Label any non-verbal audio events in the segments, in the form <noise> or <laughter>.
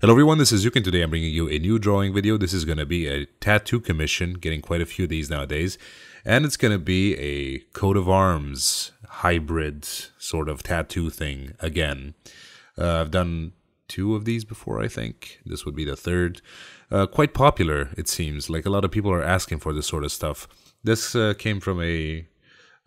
Hello everyone, this is Yukin. Today I'm bringing you a new drawing video. This is going to be a tattoo commission, getting quite a few of these nowadays. And it's going to be a coat of arms hybrid sort of tattoo thing again. Uh, I've done two of these before, I think. This would be the third. Uh, quite popular, it seems. Like a lot of people are asking for this sort of stuff. This uh, came from a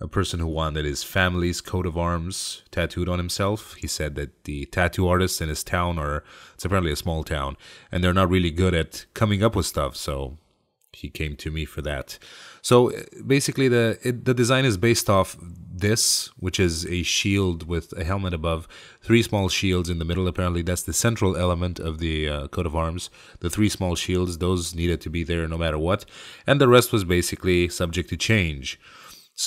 a person who wanted his family's coat of arms tattooed on himself. He said that the tattoo artists in his town are, it's apparently a small town, and they're not really good at coming up with stuff, so he came to me for that. So uh, basically, the it, the design is based off this, which is a shield with a helmet above, three small shields in the middle. Apparently, that's the central element of the uh, coat of arms. The three small shields, those needed to be there no matter what, and the rest was basically subject to change.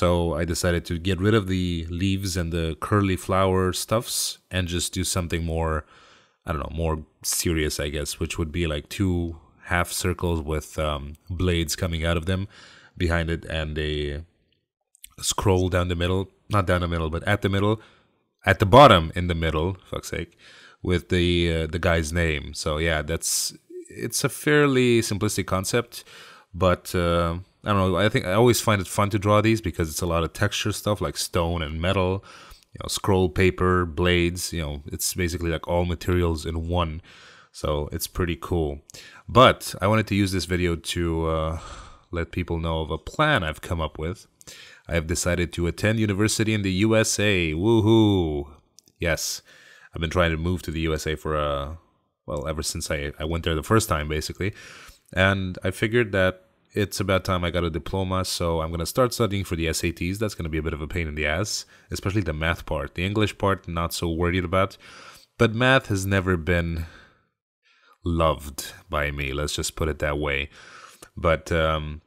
So I decided to get rid of the leaves and the curly flower stuffs and just do something more, I don't know, more serious, I guess, which would be like two half circles with um, blades coming out of them behind it and a scroll down the middle, not down the middle, but at the middle, at the bottom in the middle, fuck's sake, with the uh, the guy's name. So yeah, that's it's a fairly simplistic concept, but uh, I don't know. I think I always find it fun to draw these because it's a lot of texture stuff like stone and metal, you know, scroll paper, blades. You know, it's basically like all materials in one. So it's pretty cool. But I wanted to use this video to uh, let people know of a plan I've come up with. I have decided to attend university in the USA. Woohoo! Yes, I've been trying to move to the USA for a uh, well ever since I, I went there the first time basically, and I figured that it's about time I got a diploma, so I'm going to start studying for the SATs. That's going to be a bit of a pain in the ass, especially the math part. The English part, not so worried about. But math has never been loved by me, let's just put it that way. But um,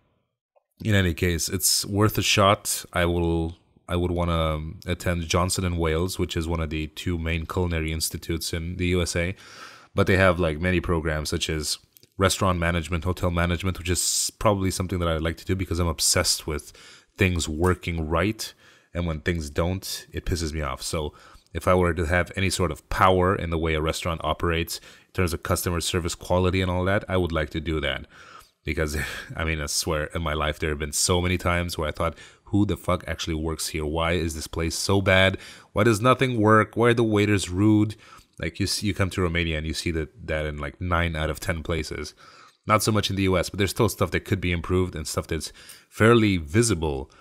in any case, it's worth a shot. I will. I would want to attend Johnson and Wales, which is one of the two main culinary institutes in the USA. But they have like many programs, such as restaurant management, hotel management, which is probably something that I like to do because I'm obsessed with things working right. And when things don't, it pisses me off. So if I were to have any sort of power in the way a restaurant operates in terms of customer service quality and all that, I would like to do that. Because <laughs> I mean, I swear in my life, there have been so many times where I thought, who the fuck actually works here? Why is this place so bad? Why does nothing work? Why are the waiters rude? Like you see, you come to Romania and you see that that in like nine out of ten places. Not so much in the U.S., but there's still stuff that could be improved and stuff that's fairly visible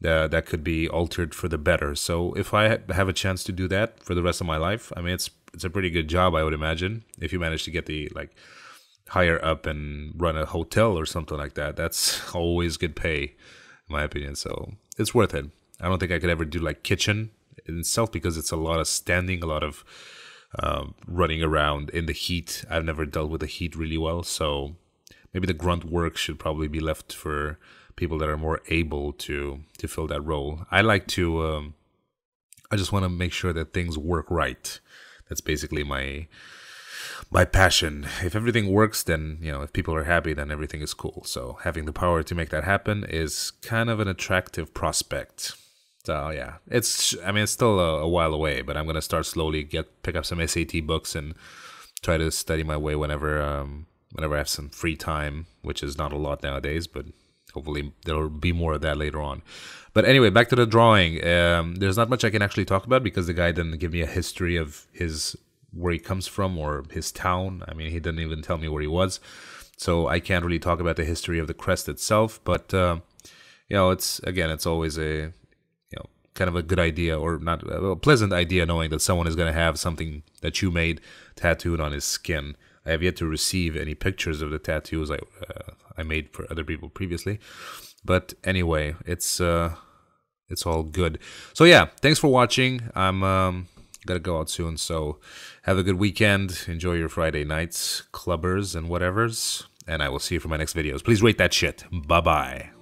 that uh, that could be altered for the better. So if I have a chance to do that for the rest of my life, I mean it's it's a pretty good job, I would imagine. If you manage to get the like higher up and run a hotel or something like that, that's <laughs> always good pay, in my opinion. So it's worth it. I don't think I could ever do like kitchen in itself because it's a lot of standing, a lot of uh, running around in the heat. I've never dealt with the heat really well, so maybe the grunt work should probably be left for people that are more able to to fill that role. I like to. Um, I just want to make sure that things work right. That's basically my my passion. If everything works, then you know, if people are happy, then everything is cool. So having the power to make that happen is kind of an attractive prospect. So yeah, it's I mean it's still a, a, while away, but I'm gonna start slowly get pick up some SAT books and try to study my way whenever um, whenever I have some free time, which is not a lot nowadays, but hopefully there'll be more of that later on. But anyway, back to the drawing. Um, there's not much I can actually talk about because the guy didn't give me a history of his where he comes from or his town. I mean, he didn't even tell me where he was, so I can't really talk about the history of the crest itself. But uh, you know, it's again, it's always a kind of a good idea or not a pleasant idea knowing that someone is going to have something that you made tattooed on his skin. I have yet to receive any pictures of the tattoos I uh, I made for other people previously. But anyway, it's uh, it's all good. So yeah, thanks for watching. I'm um, gonna go out soon, so have a good weekend. Enjoy your Friday nights, clubbers and whatevers. And I will see you for my next videos. Please rate that shit. Bye bye.